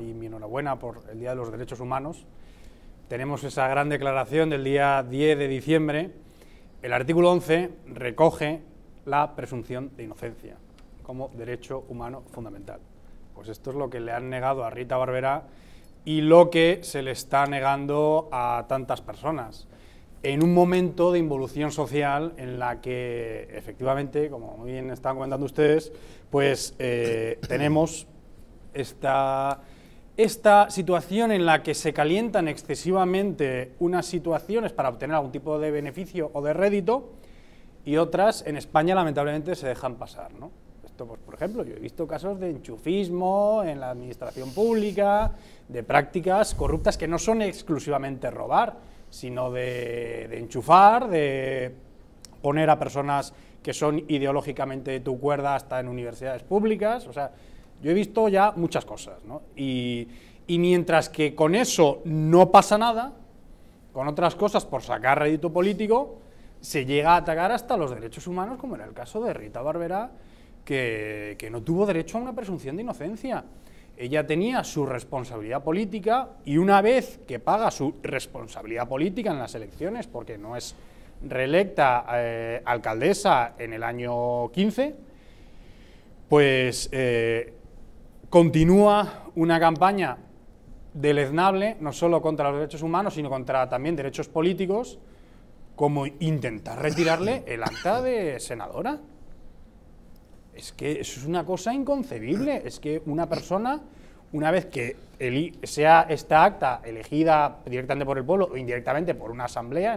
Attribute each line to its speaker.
Speaker 1: y mi enhorabuena por el Día de los Derechos Humanos. Tenemos esa gran declaración del día 10 de diciembre. El artículo 11 recoge la presunción de inocencia como derecho humano fundamental. Pues esto es lo que le han negado a Rita Barberá y lo que se le está negando a tantas personas en un momento de involución social en la que efectivamente, como muy bien están comentando ustedes, pues eh, tenemos esta esta situación en la que se calientan excesivamente unas situaciones para obtener algún tipo de beneficio o de rédito y otras en España lamentablemente se dejan pasar. ¿no? Esto, pues, por ejemplo, yo he visto casos de enchufismo en la administración pública, de prácticas corruptas que no son exclusivamente robar, sino de, de enchufar, de poner a personas que son ideológicamente de tu cuerda hasta en universidades públicas. O sea, yo he visto ya muchas cosas, Y, mientras que con eso no pasa nada, con otras cosas por sacar rédito político, se llega a atacar hasta los derechos humanos, como era el caso de Rita Barberá, que, no tuvo derecho a una presunción de inocencia. Ella tenía su responsabilidad política y una vez que paga su responsabilidad política en las elecciones, porque no es reelecta eh, alcaldesa en el año 15, pues eh, Continúa una campaña deleznable, no solo contra los derechos humanos, sino contra también derechos políticos, como intentar retirarle el acta de senadora. Es que eso es una cosa inconcebible. Es que una persona, una vez que sea esta acta elegida directamente por el pueblo o indirectamente por una asamblea,